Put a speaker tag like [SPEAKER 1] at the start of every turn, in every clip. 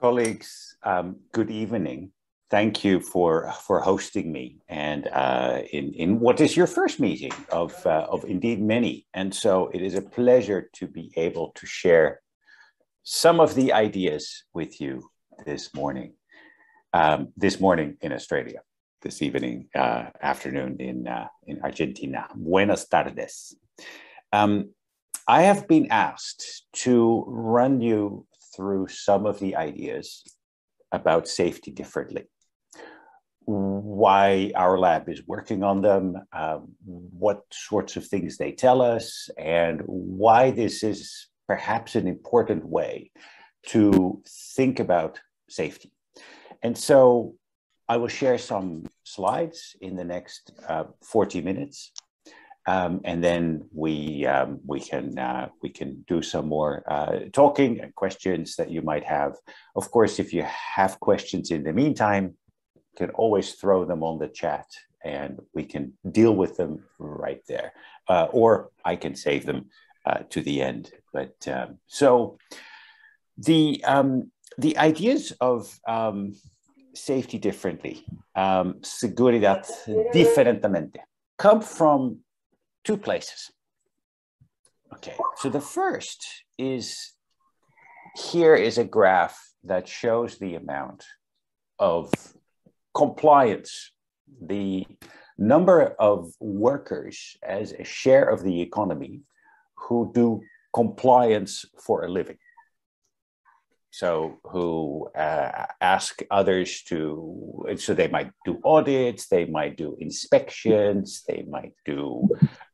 [SPEAKER 1] Colleagues, um, good evening. Thank you for, for hosting me and uh, in, in what is your first meeting of, uh, of indeed many. And so it is a pleasure to be able to share some of the ideas with you this morning. Um, this morning in Australia, this evening, uh, afternoon in, uh, in Argentina. Buenas tardes. Um, I have been asked to run you through some of the ideas about safety differently. Why our lab is working on them, um, what sorts of things they tell us, and why this is perhaps an important way to think about safety. And so I will share some slides in the next uh, 40 minutes um, and then we um, we can uh, we can do some more uh, talking and questions that you might have. Of course, if you have questions in the meantime, you can always throw them on the chat, and we can deal with them right there, uh, or I can save them uh, to the end. But um, so the um, the ideas of um, safety differently, um, seguridad diferentemente, come from two places. Okay, so the first is here is a graph that shows the amount of compliance, the number of workers as a share of the economy who do compliance for a living. So, who uh, ask others to, so they might do audits, they might do inspections, they might do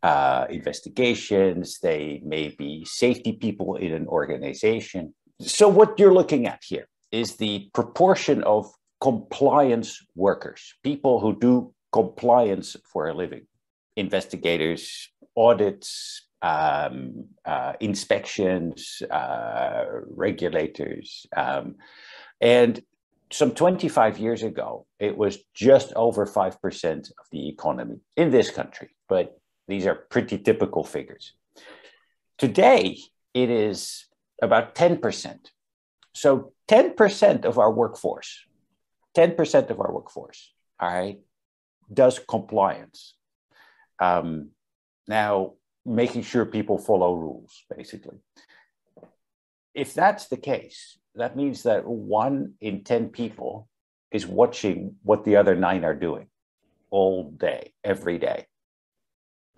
[SPEAKER 1] uh, investigations, they may be safety people in an organization. So, what you're looking at here is the proportion of compliance workers, people who do compliance for a living, investigators, audits, um, uh, inspections, uh, regulators. Um, and some 25 years ago, it was just over 5% of the economy in this country. But these are pretty typical figures. Today, it is about 10%. So 10% of our workforce, 10% of our workforce, all right, does compliance. Um, now, making sure people follow rules, basically. If that's the case, that means that one in 10 people is watching what the other nine are doing all day, every day.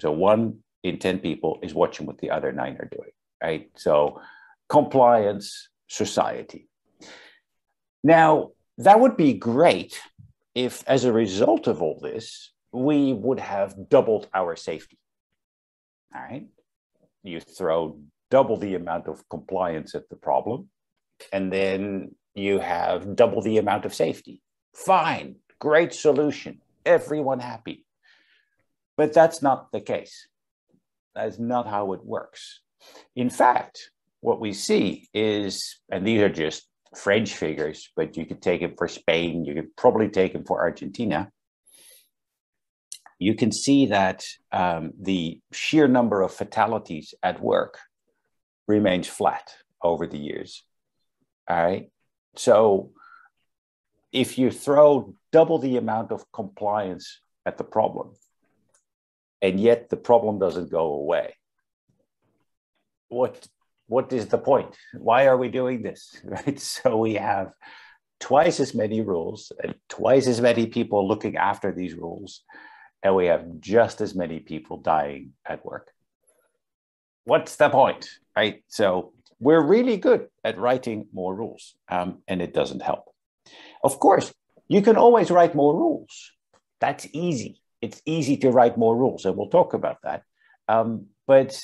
[SPEAKER 1] So one in 10 people is watching what the other nine are doing, right? So compliance society. Now, that would be great if, as a result of all this, we would have doubled our safety. All right. You throw double the amount of compliance at the problem, and then you have double the amount of safety. Fine. Great solution. Everyone happy. But that's not the case. That is not how it works. In fact, what we see is, and these are just French figures, but you could take it for Spain, you could probably take it for Argentina. You can see that um, the sheer number of fatalities at work remains flat over the years. All right. So if you throw double the amount of compliance at the problem, and yet the problem doesn't go away. What what is the point? Why are we doing this? Right? So we have twice as many rules and twice as many people looking after these rules, and we have just as many people dying at work. What's the point? Right? So we're really good at writing more rules, um, and it doesn't help. Of course, you can always write more rules. That's easy it's easy to write more rules, and we'll talk about that. Um, but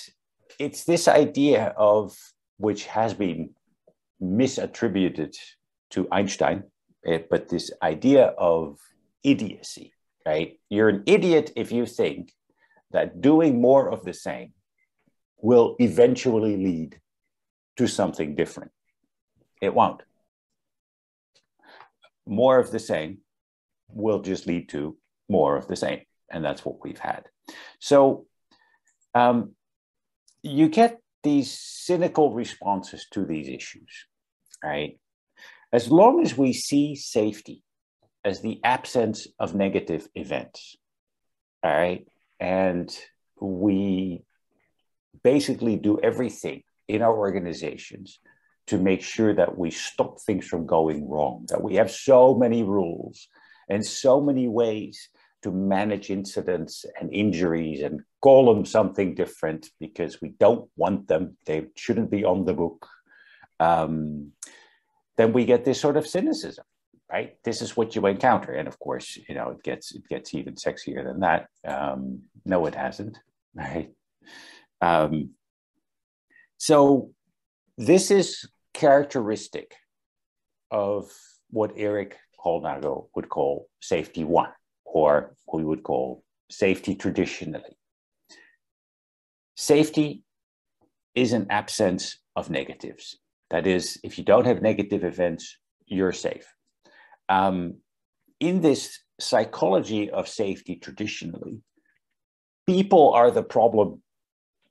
[SPEAKER 1] it's this idea of which has been misattributed to Einstein, eh, but this idea of idiocy, right? You're an idiot if you think that doing more of the same will eventually lead to something different. It won't. More of the same will just lead to more of the same. And that's what we've had. So um, you get these cynical responses to these issues, right? As long as we see safety as the absence of negative events, all right, and we basically do everything in our organizations to make sure that we stop things from going wrong, that we have so many rules and so many ways to manage incidents and injuries and call them something different because we don't want them. They shouldn't be on the book. Um, then we get this sort of cynicism, right? This is what you encounter, and of course, you know it gets it gets even sexier than that. Um, no, it hasn't, right? Um, so this is characteristic of what Eric Holnago would call safety one or what we would call safety traditionally. Safety is an absence of negatives. That is, if you don't have negative events, you're safe. Um, in this psychology of safety traditionally, people are the problem.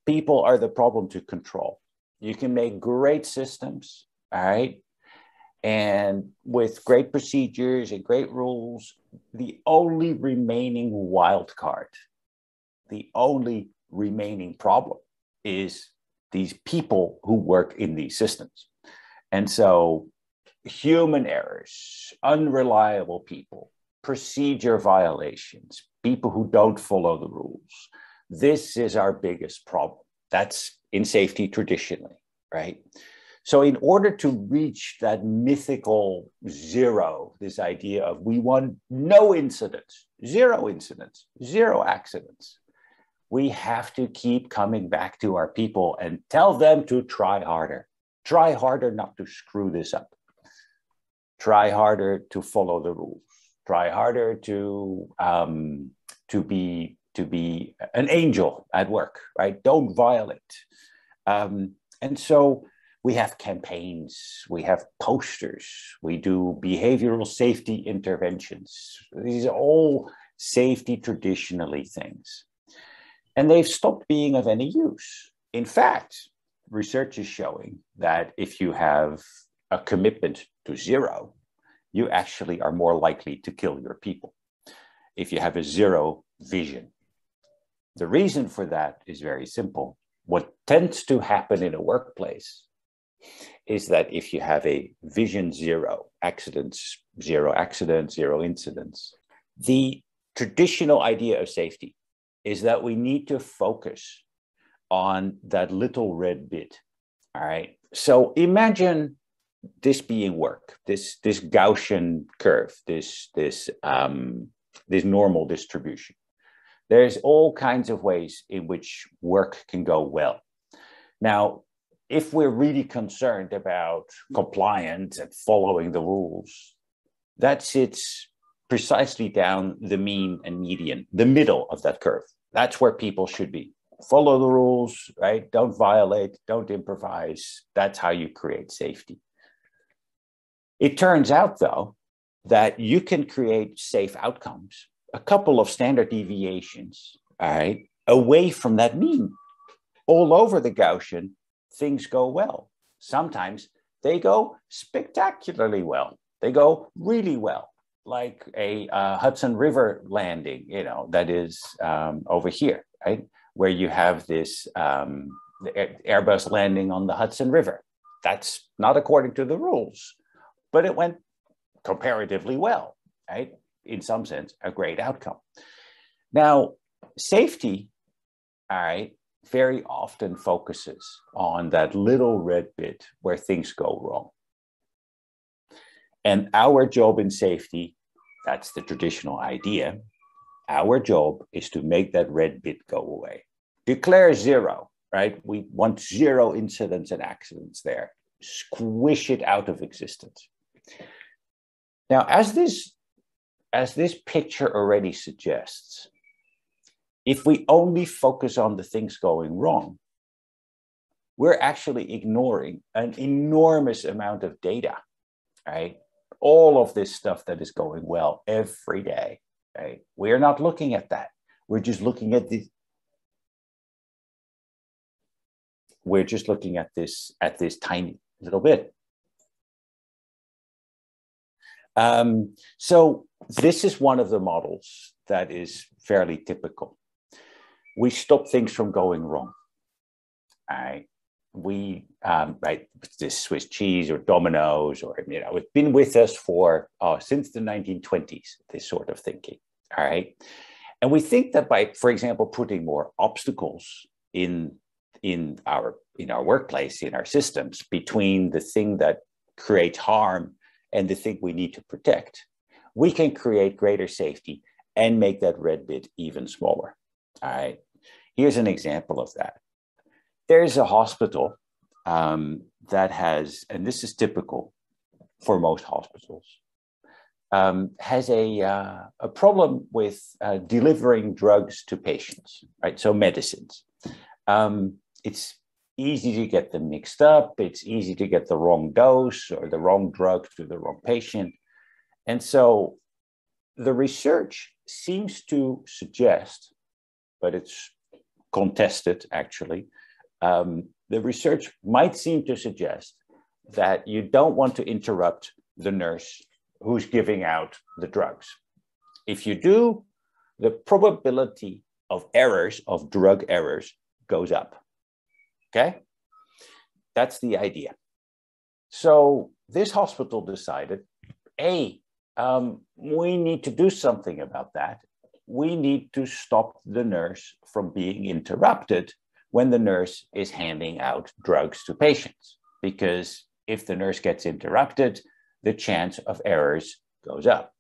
[SPEAKER 1] People are the problem to control. You can make great systems, all right? and with great procedures and great rules, the only remaining wild card, the only remaining problem is these people who work in these systems. And so human errors, unreliable people, procedure violations, people who don't follow the rules. This is our biggest problem. That's in safety traditionally, right? So, in order to reach that mythical zero, this idea of we want no incidents, zero incidents, zero accidents, we have to keep coming back to our people and tell them to try harder. Try harder not to screw this up. Try harder to follow the rules. Try harder to um, to be to be an angel at work, right? Don't violate. Um, and so we have campaigns, we have posters, we do behavioral safety interventions. These are all safety traditionally things. And they've stopped being of any use. In fact, research is showing that if you have a commitment to zero, you actually are more likely to kill your people if you have a zero vision. The reason for that is very simple. What tends to happen in a workplace is that if you have a vision zero, accidents zero, accidents zero, incidents, the traditional idea of safety is that we need to focus on that little red bit. All right. So imagine this being work, this this Gaussian curve, this this um, this normal distribution. There's all kinds of ways in which work can go well. Now, if we're really concerned about compliance and following the rules, that sits precisely down the mean and median, the middle of that curve. That's where people should be. Follow the rules, right? Don't violate, don't improvise. That's how you create safety. It turns out, though, that you can create safe outcomes, a couple of standard deviations, all right, away from that mean all over the Gaussian things go well. Sometimes they go spectacularly well. They go really well, like a uh, Hudson River landing, you know, that is um, over here, right? Where you have this um, Airbus landing on the Hudson River. That's not according to the rules, but it went comparatively well, right? In some sense, a great outcome. Now, safety, all right, very often focuses on that little red bit where things go wrong. And our job in safety, that's the traditional idea, our job is to make that red bit go away. Declare zero, right? We want zero incidents and accidents there. Squish it out of existence. Now, as this as this picture already suggests, if we only focus on the things going wrong, we're actually ignoring an enormous amount of data, right? All of this stuff that is going well every day, right? We're not looking at that. We're just looking at the we're just looking at this at this tiny little bit. Um, so this is one of the models that is fairly typical we stop things from going wrong. I, we, um, right, this Swiss cheese or dominoes, or, you know, it's been with us for, oh, since the 1920s, this sort of thinking. All right. And we think that by, for example, putting more obstacles in, in our, in our workplace, in our systems between the thing that creates harm and the thing we need to protect, we can create greater safety and make that red bit even smaller. All right. Here's an example of that. There's a hospital um, that has, and this is typical for most hospitals, um, has a, uh, a problem with uh, delivering drugs to patients, right? So medicines. Um, it's easy to get them mixed up. It's easy to get the wrong dose or the wrong drug to the wrong patient. And so the research seems to suggest but it's contested actually. Um, the research might seem to suggest that you don't want to interrupt the nurse who's giving out the drugs. If you do, the probability of errors, of drug errors, goes up. Okay? That's the idea. So this hospital decided, A, um, we need to do something about that we need to stop the nurse from being interrupted when the nurse is handing out drugs to patients. Because if the nurse gets interrupted, the chance of errors goes up.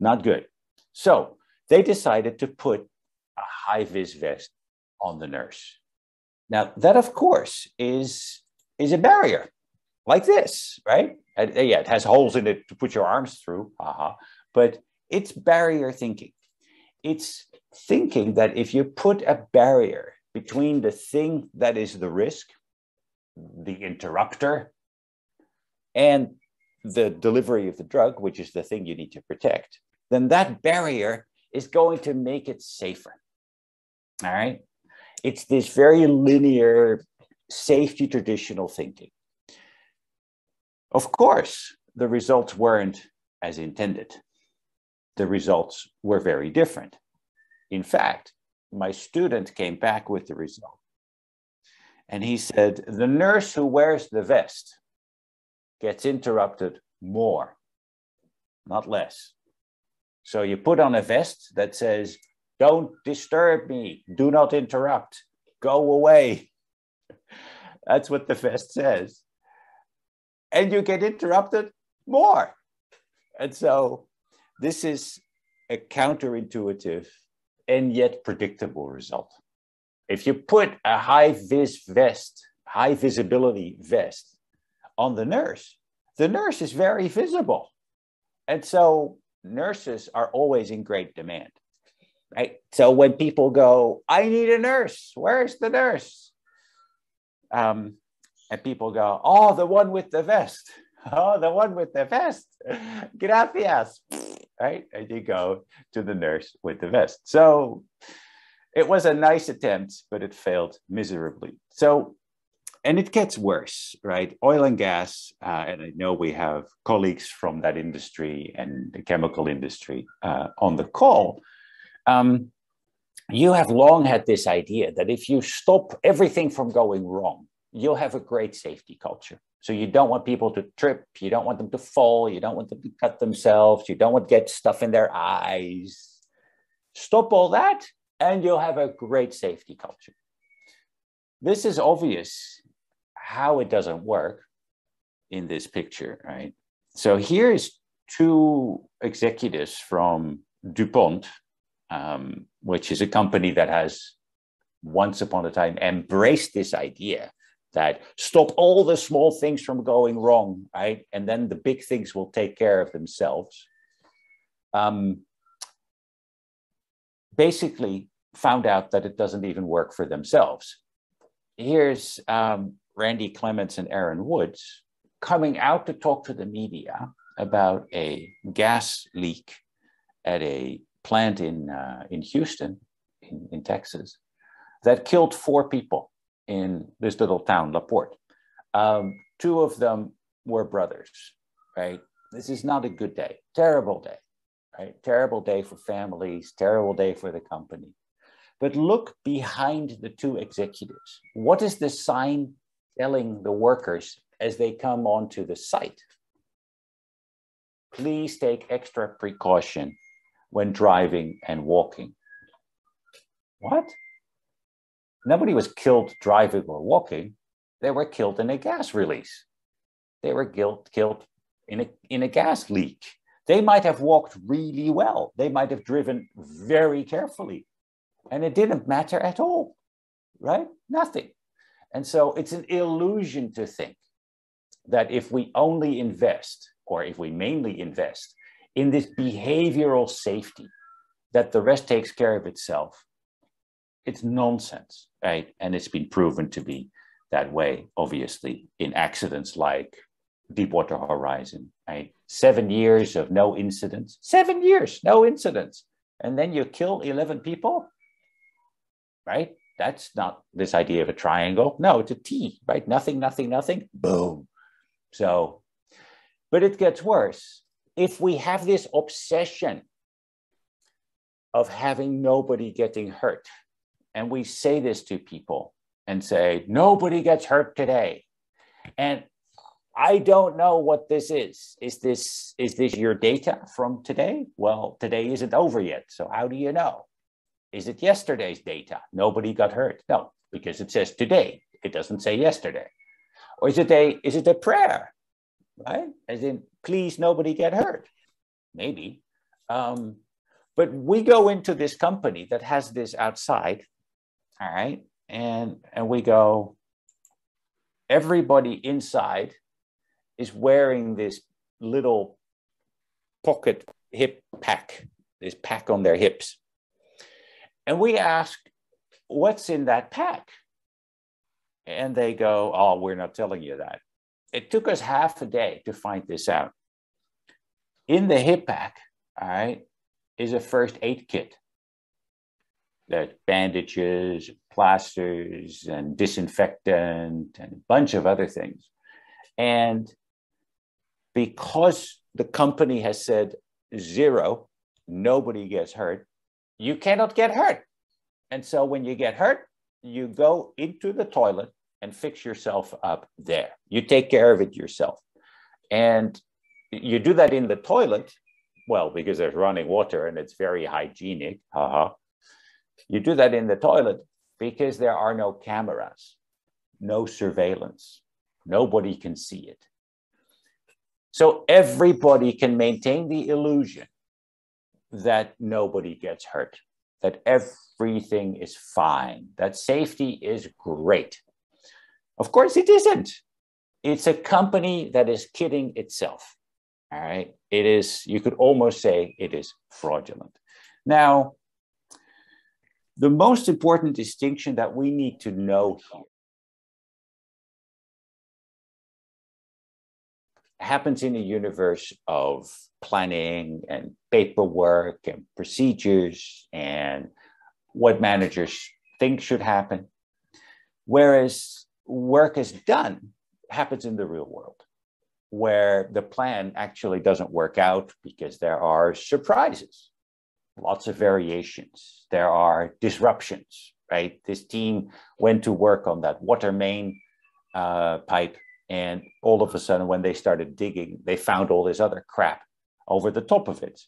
[SPEAKER 1] Not good. So they decided to put a high vis vest on the nurse. Now, that of course is, is a barrier like this, right? yeah, it has holes in it to put your arms through, haha. Uh-huh. But it's barrier thinking. It's thinking that if you put a barrier between the thing that is the risk, the interrupter, and the delivery of the drug, which is the thing you need to protect, then that barrier is going to make it safer. All right. It's this very linear safety traditional thinking. Of course, the results weren't as intended the results were very different. In fact, my student came back with the result. And he said, the nurse who wears the vest gets interrupted more, not less. So you put on a vest that says, don't disturb me, do not interrupt, go away. That's what the vest says. And you get interrupted more. And so this is a counterintuitive and yet predictable result. If you put a high vis vest, high visibility vest on the nurse, the nurse is very visible. And so nurses are always in great demand. Right? So when people go, I need a nurse, where's the nurse? Um, and people go, oh, the one with the vest. Oh, the one with the vest. Gracias right? And you go to the nurse with the vest. So it was a nice attempt, but it failed miserably. So, and it gets worse, right? Oil and gas, uh, and I know we have colleagues from that industry and the chemical industry uh, on the call. Um, you have long had this idea that if you stop everything from going wrong, you'll have a great safety culture. So you don't want people to trip. You don't want them to fall. You don't want them to cut themselves. You don't want to get stuff in their eyes. Stop all that, and you'll have a great safety culture. This is obvious how it doesn't work in this picture, right? So here is two executives from DuPont, um, which is a company that has once upon a time embraced this idea that stop all the small things from going wrong, right? And then the big things will take care of themselves. Um, basically, found out that it doesn't even work for themselves. Here's um, Randy Clements and Aaron Woods coming out to talk to the media about a gas leak at a plant in, uh, in Houston, in, in Texas, that killed four people in this little town, Laporte. Um, two of them were brothers, right? This is not a good day, terrible day, right? Terrible day for families, terrible day for the company. But look behind the two executives. What is the sign telling the workers as they come onto the site? Please take extra precaution when driving and walking. What? nobody was killed driving or walking. They were killed in a gas release. They were guilt, killed in a, in a gas leak. They might have walked really well. They might have driven very carefully. And it didn't matter at all, right? Nothing. And so it's an illusion to think that if we only invest, or if we mainly invest, in this behavioral safety, that the rest takes care of itself, it's nonsense, right? And it's been proven to be that way, obviously, in accidents like Deepwater Horizon, right? Seven years of no incidents, seven years, no incidents. And then you kill 11 people, right? That's not this idea of a triangle. No, it's a T, right? Nothing, nothing, nothing, boom. So, but it gets worse. If we have this obsession of having nobody getting hurt, and we say this to people and say, nobody gets hurt today. And I don't know what this is. Is this is this your data from today? Well, today isn't over yet. So how do you know? Is it yesterday's data? Nobody got hurt. No, because it says today. It doesn't say yesterday. Or is it a is it a prayer? Right? As in, please nobody get hurt. Maybe. Um, but we go into this company that has this outside all right. And, and we go, everybody inside is wearing this little pocket hip pack, this pack on their hips. And we ask, what's in that pack? And they go, oh, we're not telling you that. It took us half a day to find this out. In the hip pack, all right, is a first aid kit. That bandages, plasters, and disinfectant, and a bunch of other things. And because the company has said zero, nobody gets hurt, you cannot get hurt. And so when you get hurt, you go into the toilet and fix yourself up there. You take care of it yourself. And you do that in the toilet, well, because there's running water and it's very hygienic. Uh-huh. You do that in the toilet because there are no cameras, no surveillance. Nobody can see it. So everybody can maintain the illusion that nobody gets hurt, that everything is fine, that safety is great. Of course, it isn't. It's a company that is kidding itself. All right. It is, you could almost say it is fraudulent. Now, the most important distinction that we need to know happens in a universe of planning and paperwork and procedures and what managers think should happen. Whereas work is done happens in the real world where the plan actually doesn't work out because there are surprises lots of variations. There are disruptions, right? This team went to work on that water main uh, pipe, and all of a sudden, when they started digging, they found all this other crap over the top of it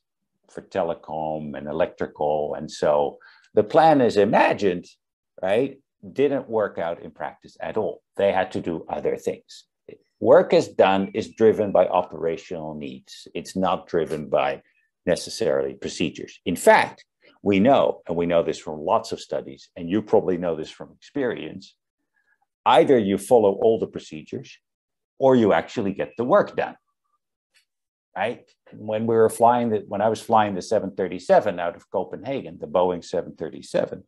[SPEAKER 1] for telecom and electrical. And so the plan as imagined, right, didn't work out in practice at all. They had to do other things. Work as done is driven by operational needs. It's not driven by necessarily procedures. In fact, we know, and we know this from lots of studies, and you probably know this from experience either you follow all the procedures or you actually get the work done. Right? When we were flying, the, when I was flying the 737 out of Copenhagen, the Boeing 737,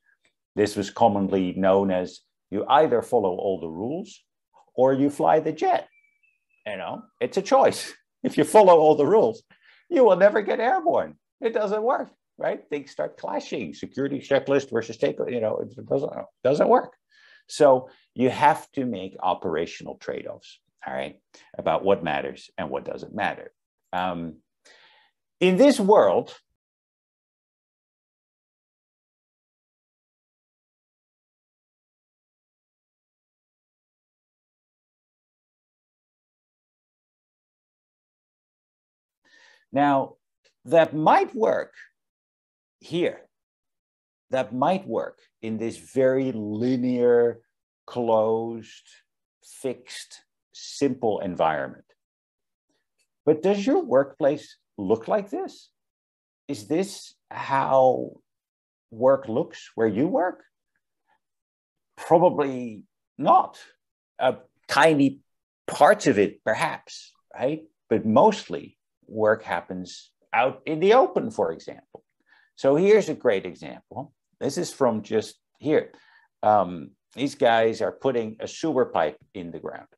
[SPEAKER 1] this was commonly known as you either follow all the rules or you fly the jet. You know, it's a choice. If you follow all the rules, you will never get airborne. It doesn't work, right? Things start clashing. Security checklist versus take, you know, it doesn't, doesn't work. So you have to make operational trade offs, all right, about what matters and what doesn't matter. Um, in this world, Now, that might work here. That might work in this very linear, closed, fixed, simple environment. But does your workplace look like this? Is this how work looks where you work? Probably not. A tiny parts of it, perhaps, right? But mostly work happens out in the open, for example. So here's a great example. This is from just here. Um, these guys are putting a sewer pipe in the ground,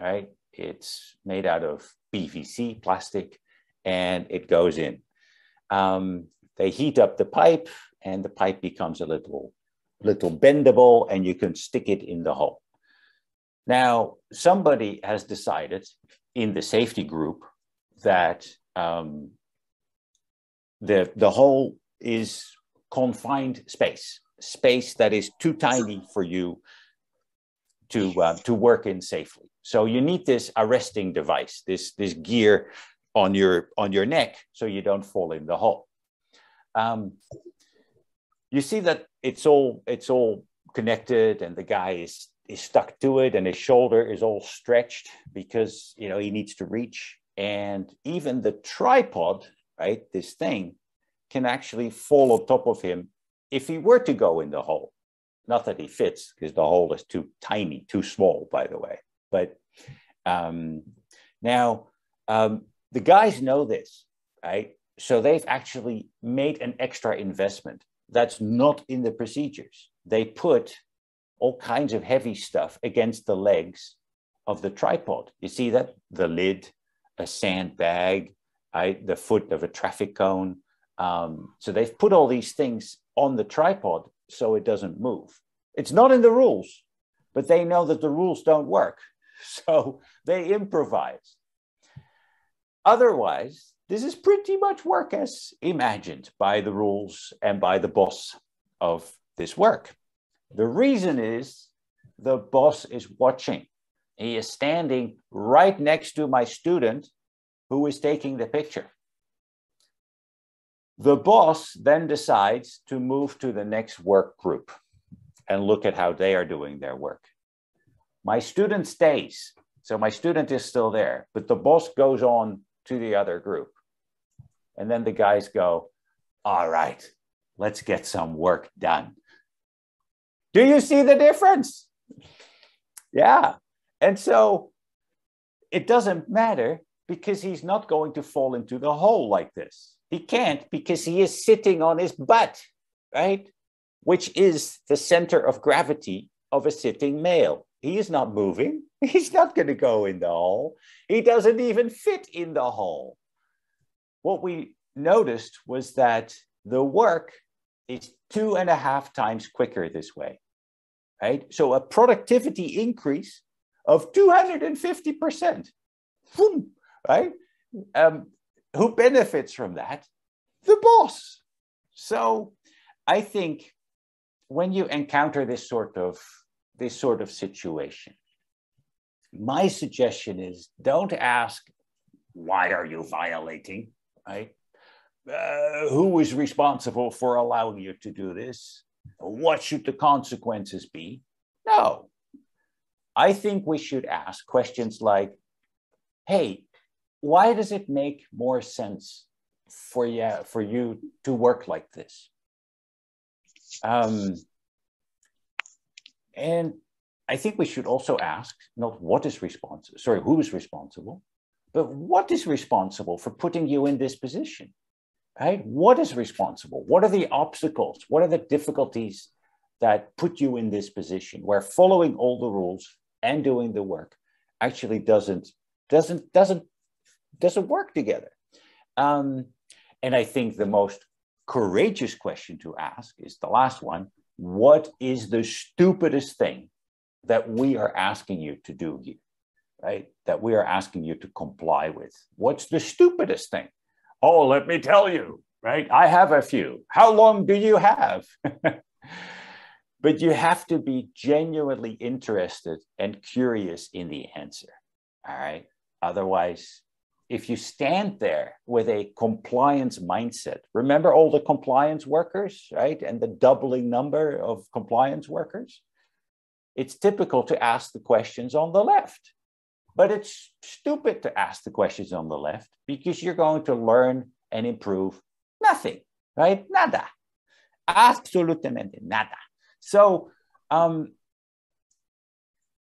[SPEAKER 1] right? It's made out of PVC plastic and it goes in. Um, they heat up the pipe and the pipe becomes a little, little bendable and you can stick it in the hole. Now, somebody has decided in the safety group that um, the the whole is confined space, space that is too tiny for you to uh, to work in safely. So you need this arresting device, this this gear on your on your neck, so you don't fall in the hole. Um, you see that it's all it's all connected, and the guy is is stuck to it, and his shoulder is all stretched because you know he needs to reach. And even the tripod, right, this thing can actually fall on top of him if he were to go in the hole. Not that he fits, because the hole is too tiny, too small, by the way. But um, now um, the guys know this, right? So they've actually made an extra investment that's not in the procedures. They put all kinds of heavy stuff against the legs of the tripod. You see that? The lid, a sandbag, I, the foot of a traffic cone. Um, so they've put all these things on the tripod so it doesn't move. It's not in the rules, but they know that the rules don't work. So they improvise. Otherwise, this is pretty much work as imagined by the rules and by the boss of this work. The reason is the boss is watching. He is standing right next to my student who is taking the picture. The boss then decides to move to the next work group and look at how they are doing their work. My student stays, so my student is still there, but the boss goes on to the other group. And then the guys go, All right, let's get some work done. Do you see the difference? Yeah, and so it doesn't matter because he's not going to fall into the hole like this. He can't because he is sitting on his butt, right? Which is the center of gravity of a sitting male. He is not moving. He's not going to go in the hole. He doesn't even fit in the hole. What we noticed was that the work is two and a half times quicker this way, right? So a productivity increase of 250%. Boom, right? Um, who benefits from that? The boss. So I think when you encounter this sort of this sort of situation, my suggestion is don't ask why are you violating, right? Uh, who is responsible for allowing you to do this? What should the consequences be? No, I think we should ask questions like, hey, why does it make more sense for you, for you to work like this? Um, and I think we should also ask not what is responsible, sorry, who is responsible, but what is responsible for putting you in this position, right? What is responsible? What are the obstacles? What are the difficulties that put you in this position where following all the rules and doing the work actually doesn't doesn't doesn't doesn't work together. Um, and I think the most courageous question to ask is the last one: What is the stupidest thing that we are asking you to do here? Right? That we are asking you to comply with. What's the stupidest thing? Oh, let me tell you. Right? I have a few. How long do you have? but you have to be genuinely interested and curious in the answer. All right. Otherwise, if you stand there with a compliance mindset, remember all the compliance workers, right? And the doubling number of compliance workers? It's typical to ask the questions on the left, but it's stupid to ask the questions on the left because you're going to learn and improve nothing, right? Nada. Absolutamente nada. So, um,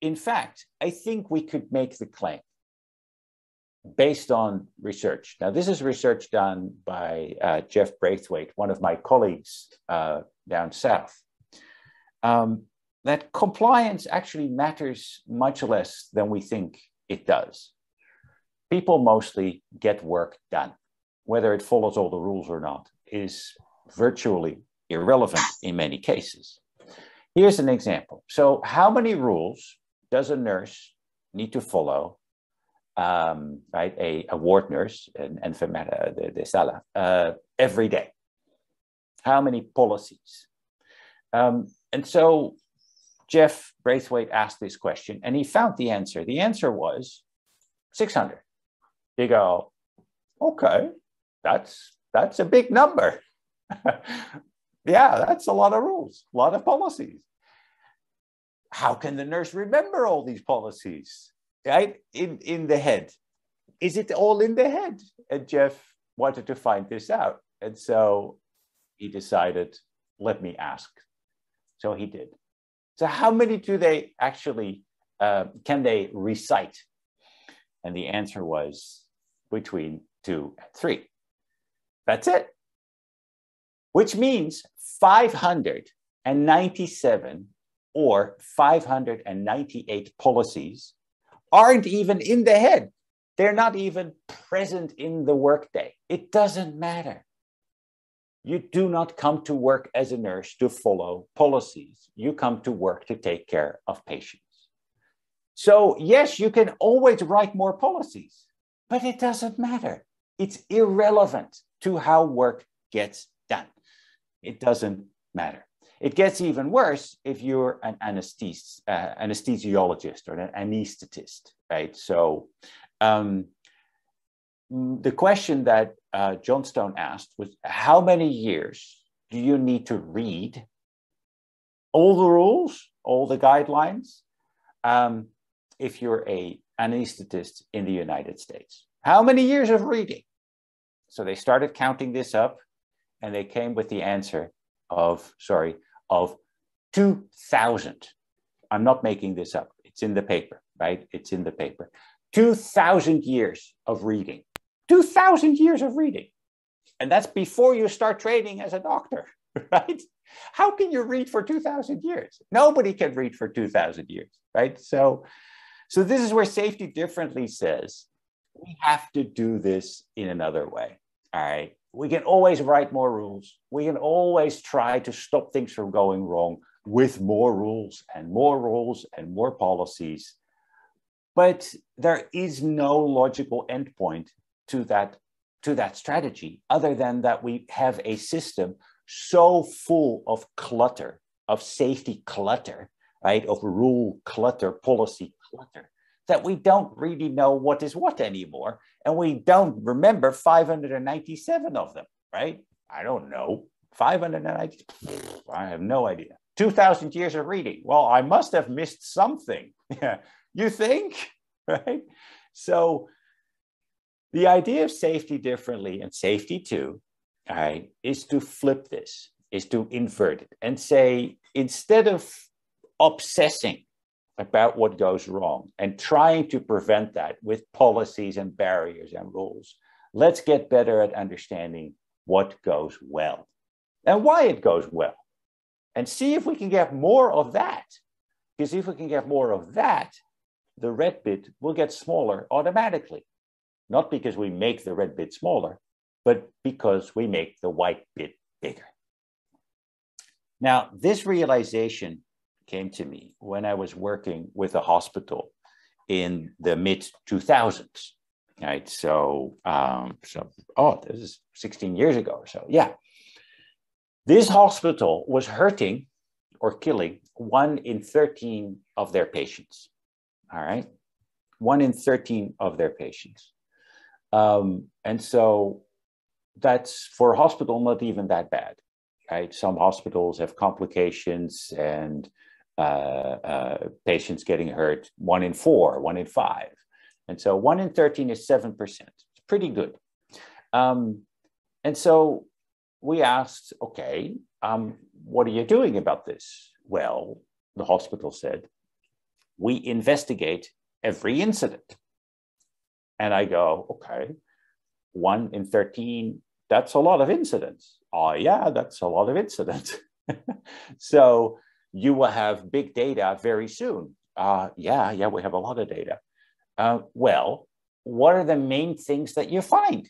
[SPEAKER 1] in fact, I think we could make the claim based on research. Now, this is research done by uh, Jeff Braithwaite, one of my colleagues uh, down south, um, that compliance actually matters much less than we think it does. People mostly get work done. Whether it follows all the rules or not is virtually irrelevant in many cases. Here's an example. So, how many rules does a nurse need to follow? Um, right, a, a, ward nurse, and enfermera de, de sala, uh, every day. How many policies? Um, and so Jeff Braithwaite asked this question and he found the answer. The answer was 600. You go, okay, that's, that's a big number. Yeah, that's a lot of rules, a lot of policies. How can the nurse remember all these policies, right? In, in the head. Is it all in the head? And Jeff wanted to find this out. And so he decided, let me ask. So he did. So how many do they actually, uh, can they recite? And the answer was between two and three. That's it which means 597 or 598 policies aren't even in the head. They're not even present in the workday. It doesn't matter. You do not come to work as a nurse to follow policies. You come to work to take care of patients. So, yes, you can always write more policies, but it doesn't matter. It's irrelevant to how work gets it doesn't matter. It gets even worse if you're an anesthes- uh, anesthesiologist or an anesthetist, right? So um, the question that uh, Johnstone asked was how many years do you need to read all the rules, all the guidelines, um, if you're a anesthetist in the United States? How many years of reading? So they started counting this up and they came with the answer of, sorry, of 2,000. I'm not making this up. It's in the paper, right? It's in the paper. 2,000 years of reading. 2,000 years of reading. And that's before you start training as a doctor, right? How can you read for 2,000 years? Nobody can read for 2,000 years, right? So, so this is where safety differently says we have to do this in another way. All right we can always write more rules. We can always try to stop things from going wrong with more rules and more rules and more policies. But there is no logical endpoint to that, to that strategy, other than that we have a system so full of clutter, of safety clutter, right? Of rule clutter, policy clutter, that we don't really know what is what anymore. And we don't remember 597 of them, right? I don't know. 590, I have no idea. 2000 years of reading. Well, I must have missed something. Yeah. you think, right? So the idea of safety differently and safety too, all right, is to flip this, is to invert it and say, instead of obsessing about what goes wrong and trying to prevent that with policies and barriers and rules. Let's get better at understanding what goes well and why it goes well and see if we can get more of that. Because if we can get more of that, the red bit will get smaller automatically, not because we make the red bit smaller, but because we make the white bit bigger. Now, this realization came to me when I was working with a hospital in the mid 2000s. Right. So, um, so, oh, this is 16 years ago or so. Yeah. This hospital was hurting or killing one in 13 of their patients. All right. One in 13 of their patients. Um, and so that's for a hospital, not even that bad. Right. Some hospitals have complications and uh, uh, patients getting hurt, one in four, one in five. And so one in 13 is 7%. It's pretty good. Um, and so we asked, okay, um, what are you doing about this? Well, the hospital said, we investigate every incident. And I go, okay, one in 13, that's a lot of incidents. Oh, yeah, that's a lot of incidents. so you will have big data very soon. Uh, yeah, yeah, we have a lot of data. Uh, well, what are the main things that you find?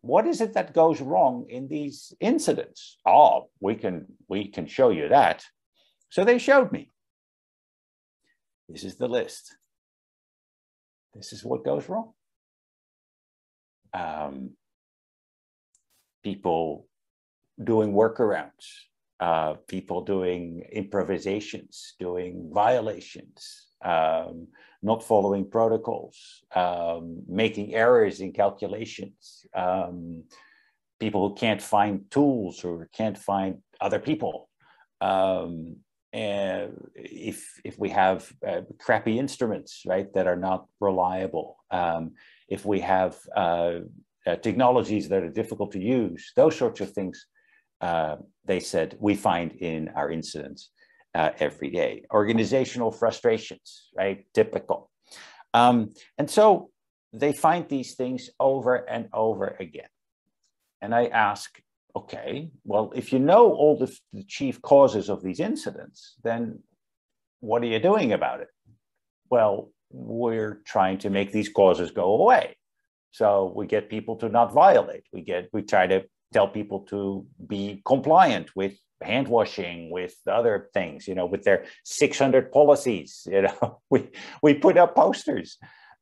[SPEAKER 1] What is it that goes wrong in these incidents? Oh, we can we can show you that. So they showed me. This is the list. This is what goes wrong. Um, people doing workarounds, uh, people doing improvisations, doing violations, um, not following protocols, um, making errors in calculations, um, people who can't find tools or can't find other people. Um, if if we have uh, crappy instruments, right, that are not reliable, um, if we have uh, uh, technologies that are difficult to use, those sorts of things uh, they said we find in our incidents uh, every day. Organizational frustrations, right? Typical. Um, and so they find these things over and over again. And I ask, okay, well, if you know all the, the chief causes of these incidents, then what are you doing about it? Well, we're trying to make these causes go away. So we get people to not violate. We get we try to tell people to be compliant with hand washing with other things you know with their 600 policies you know we we put up posters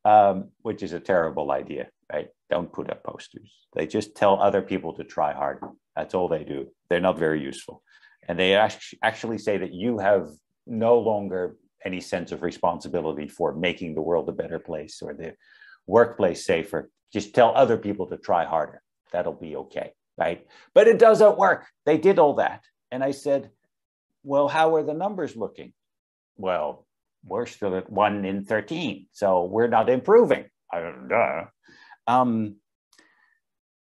[SPEAKER 1] um, which is a terrible idea right don't put up posters they just tell other people to try harder that's all they do they're not very useful and they actually say that you have no longer any sense of responsibility for making the world a better place or the workplace safer just tell other people to try harder that'll be okay right? But it doesn't work. They did all that. And I said, well, how are the numbers looking? Well, we're still at one in 13, so we're not improving. Um,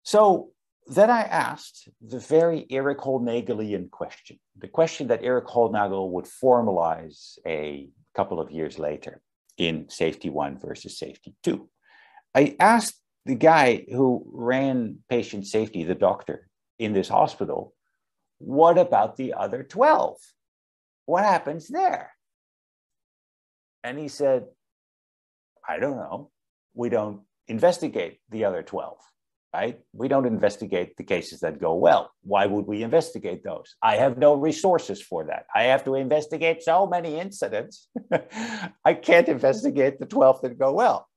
[SPEAKER 1] so then I asked the very Eric Holnagelian question, the question that Eric Holnagel would formalize a couple of years later in Safety 1 versus Safety 2. I asked the guy who ran patient safety, the doctor in this hospital, what about the other 12? What happens there? And he said, I don't know. We don't investigate the other 12, right? We don't investigate the cases that go well. Why would we investigate those? I have no resources for that. I have to investigate so many incidents. I can't investigate the 12 that go well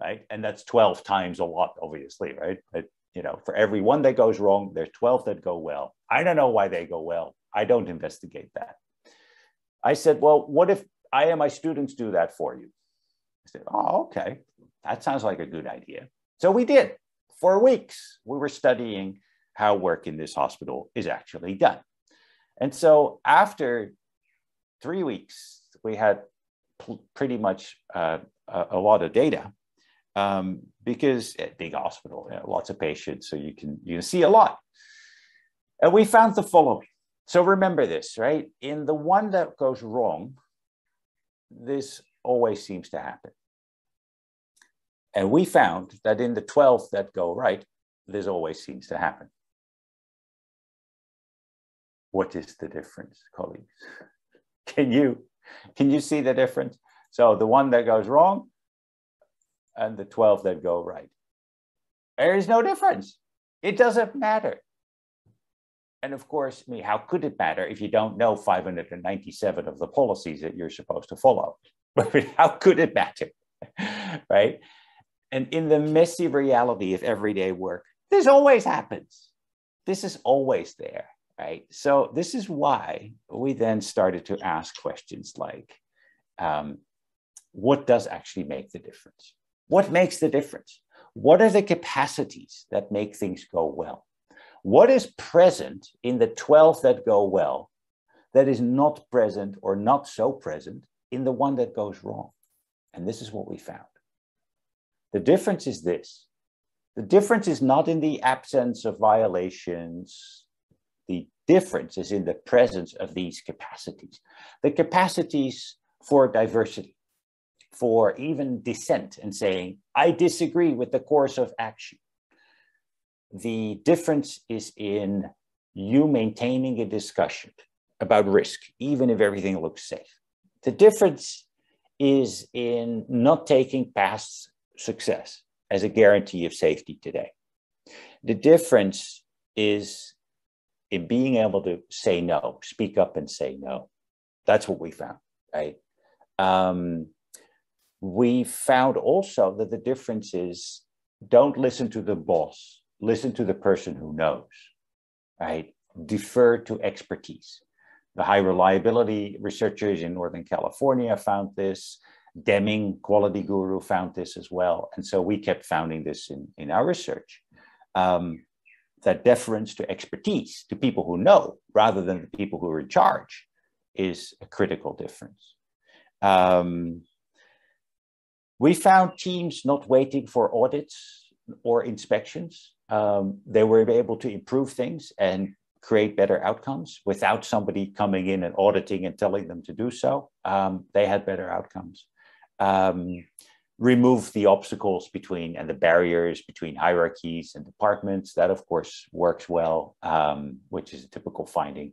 [SPEAKER 1] right? And that's 12 times a lot, obviously, right? But, you know, for every one that goes wrong, there's 12 that go well. I don't know why they go well. I don't investigate that. I said, well, what if I and my students do that for you? I said, oh, okay. That sounds like a good idea. So we did. For weeks, we were studying how work in this hospital is actually done. And so after three weeks, we had pretty much uh, a, a lot of data um, because a big hospital, you know, lots of patients, so you can you can see a lot. And we found the following. So remember this, right? In the one that goes wrong, this always seems to happen. And we found that in the 12 that go right, this always seems to happen. What is the difference, colleagues? Can you can you see the difference? So the one that goes wrong and the 12 that go right. There is no difference. It doesn't matter. And of course, I mean, how could it matter if you don't know 597 of the policies that you're supposed to follow? how could it matter? right? And in the messy reality of everyday work, this always happens. This is always there, right? So, this is why we then started to ask questions like um, what does actually make the difference? What makes the difference? What are the capacities that make things go well? What is present in the 12 that go well that is not present or not so present in the one that goes wrong? And this is what we found. The difference is this. The difference is not in the absence of violations. The difference is in the presence of these capacities. The capacities for diversity, for even dissent and saying, I disagree with the course of action. The difference is in you maintaining a discussion about risk, even if everything looks safe. The difference is in not taking past success as a guarantee of safety today. The difference is in being able to say no, speak up and say no. That's what we found, right? Um, we found also that the difference is don't listen to the boss, listen to the person who knows, right? Defer to expertise. The high reliability researchers in Northern California found this. Deming, quality guru, found this as well. And so we kept founding this in, in our research. Um, that deference to expertise, to people who know, rather than the people who are in charge, is a critical difference. Um, we found teams not waiting for audits or inspections. Um, they were able to improve things and create better outcomes without somebody coming in and auditing and telling them to do so. Um, they had better outcomes. Um, remove the obstacles between and the barriers between hierarchies and departments. That, of course, works well, um, which is a typical finding.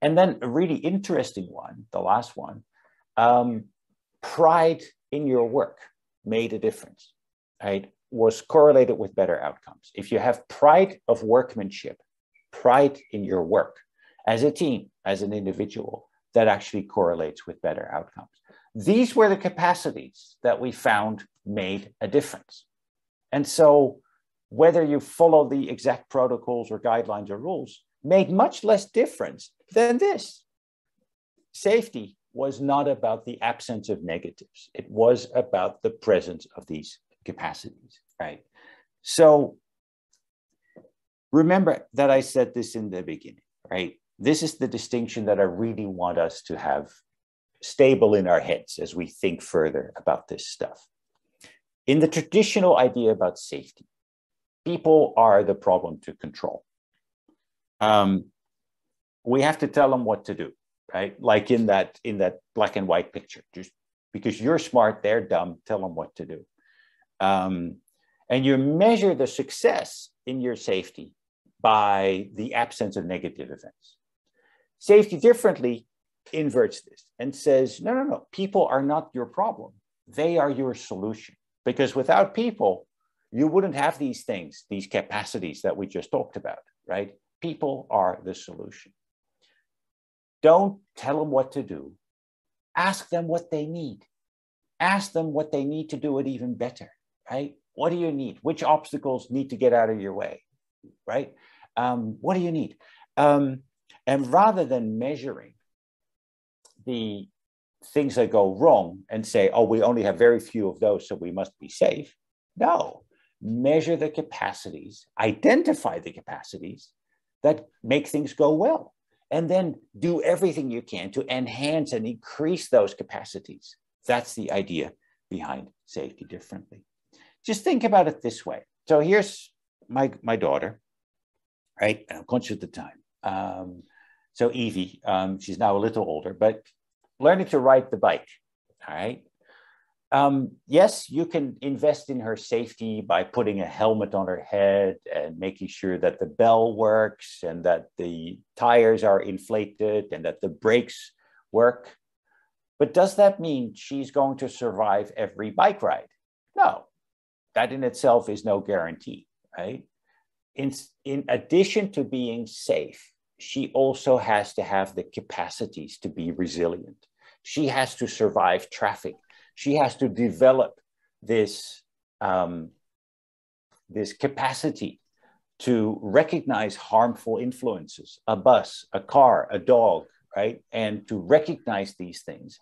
[SPEAKER 1] And then a really interesting one, the last one um, pride in your work made a difference, right? Was correlated with better outcomes. If you have pride of workmanship, pride in your work as a team, as an individual, that actually correlates with better outcomes. These were the capacities that we found made a difference. And so whether you follow the exact protocols or guidelines or rules made much less difference than this. Safety was not about the absence of negatives. It was about the presence of these capacities, right? So remember that I said this in the beginning, right? This is the distinction that I really want us to have stable in our heads as we think further about this stuff. In the traditional idea about safety, people are the problem to control. Um, we have to tell them what to do right? Like in that in that black and white picture. Just because you're smart, they're dumb. Tell them what to do. Um, and you measure the success in your safety by the absence of negative events. Safety differently inverts this and says, no, no, no, people are not your problem. They are your solution. Because without people, you wouldn't have these things, these capacities that we just talked about, right? People are the solution. Don't tell them what to do. Ask them what they need. Ask them what they need to do it even better, right? What do you need? Which obstacles need to get out of your way, right? Um, what do you need? Um, and rather than measuring the things that go wrong and say, oh, we only have very few of those, so we must be safe. No, measure the capacities, identify the capacities that make things go well and then do everything you can to enhance and increase those capacities. That's the idea behind safety differently. Just think about it this way. So here's my, my daughter, right? I'm conscious of the time. Um, so Evie, um, she's now a little older, but learning to ride the bike, all right? Um, yes, you can invest in her safety by putting a helmet on her head and making sure that the bell works and that the tires are inflated and that the brakes work. But does that mean she's going to survive every bike ride? No, that in itself is no guarantee, right? In, in addition to being safe, she also has to have the capacities to be resilient. She has to survive traffic she has to develop this, um, this capacity to recognize harmful influences, a bus, a car, a dog, right? And to recognize these things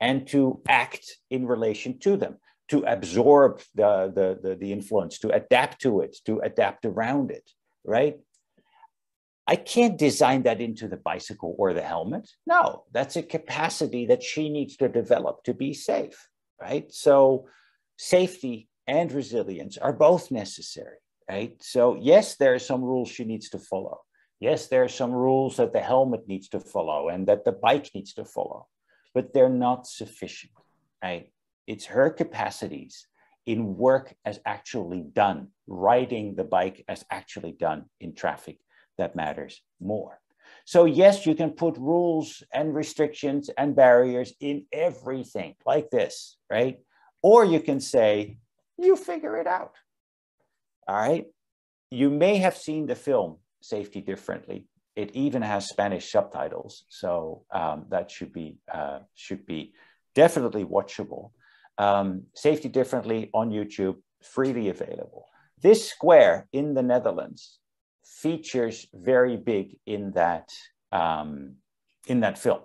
[SPEAKER 1] and to act in relation to them, to absorb the, the, the, the influence, to adapt to it, to adapt around it, right? I can't design that into the bicycle or the helmet. No, that's a capacity that she needs to develop to be safe right? So safety and resilience are both necessary, right? So yes, there are some rules she needs to follow. Yes, there are some rules that the helmet needs to follow and that the bike needs to follow, but they're not sufficient, right? It's her capacities in work as actually done, riding the bike as actually done in traffic that matters more. So, yes, you can put rules and restrictions and barriers in everything like this, right? Or you can say, you figure it out. All right. You may have seen the film Safety Differently. It even has Spanish subtitles. So, um, that should be, uh, should be definitely watchable. Um, Safety Differently on YouTube, freely available. This square in the Netherlands features very big in that um, in that film.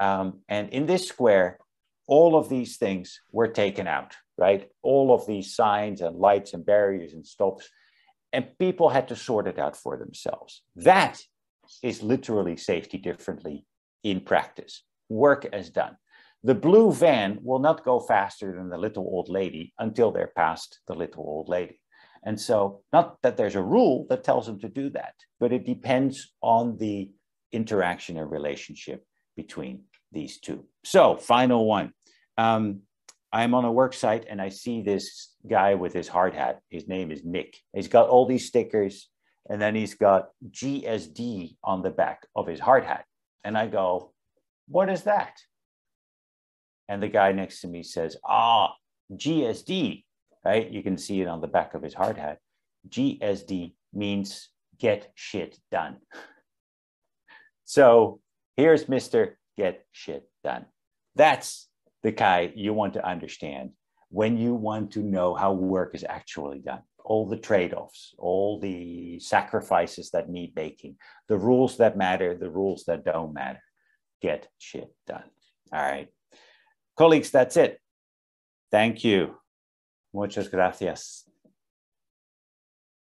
[SPEAKER 1] Um, and in this square, all of these things were taken out, right? All of these signs and lights and barriers and stops, and people had to sort it out for themselves. That is literally safety differently in practice. Work as done. The blue van will not go faster than the little old lady until they're past the little old lady. And so, not that there's a rule that tells them to do that, but it depends on the interaction and relationship between these two. So, final one. Um, I'm on a work site and I see this guy with his hard hat. His name is Nick. He's got all these stickers and then he's got GSD on the back of his hard hat. And I go, What is that? And the guy next to me says, Ah, GSD, right? You can see it on the back of his hard hat. GSD means get shit done. So here's Mr. Get Shit Done. That's the guy you want to understand when you want to know how work is actually done, all the trade offs, all the sacrifices that need making, the rules that matter, the rules that don't matter. Get shit done. All right. Colleagues, that's it. Thank you. Muchas gracias.